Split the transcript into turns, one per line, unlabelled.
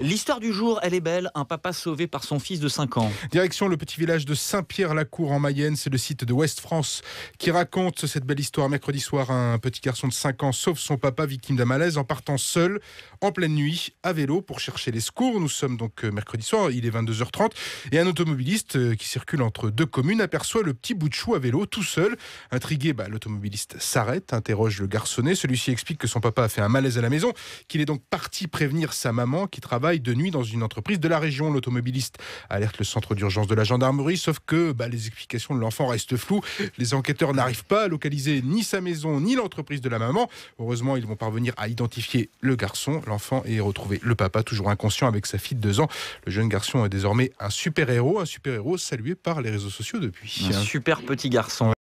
L'histoire du jour, elle est belle. Un papa sauvé par son fils de 5 ans. Direction le petit village de Saint-Pierre-la-Cour en Mayenne. C'est le site de West France qui raconte cette belle histoire. Mercredi soir, un petit garçon de 5 ans sauve son papa victime d'un malaise en partant seul en pleine nuit à vélo pour chercher les secours. Nous sommes donc euh, mercredi soir. Il est 22h30 et un automobiliste euh, qui circule entre deux communes aperçoit le petit bout de chou à vélo tout seul. Intrigué, bah, l'automobiliste s'arrête, interroge le garçonnet. Celui-ci explique que son papa a fait un malaise à la maison, qu'il est donc parti prévenir sa maman qui travaille travail de nuit dans une entreprise de la région. L'automobiliste alerte le centre d'urgence de la gendarmerie, sauf que bah, les explications de l'enfant restent floues. Les enquêteurs n'arrivent pas à localiser ni sa maison ni l'entreprise de la maman. Heureusement, ils vont parvenir à identifier le garçon, l'enfant est retrouvé le papa, toujours inconscient avec sa fille de deux ans. Le jeune garçon est désormais un super-héros, un super-héros salué par les réseaux sociaux depuis. Un super petit garçon.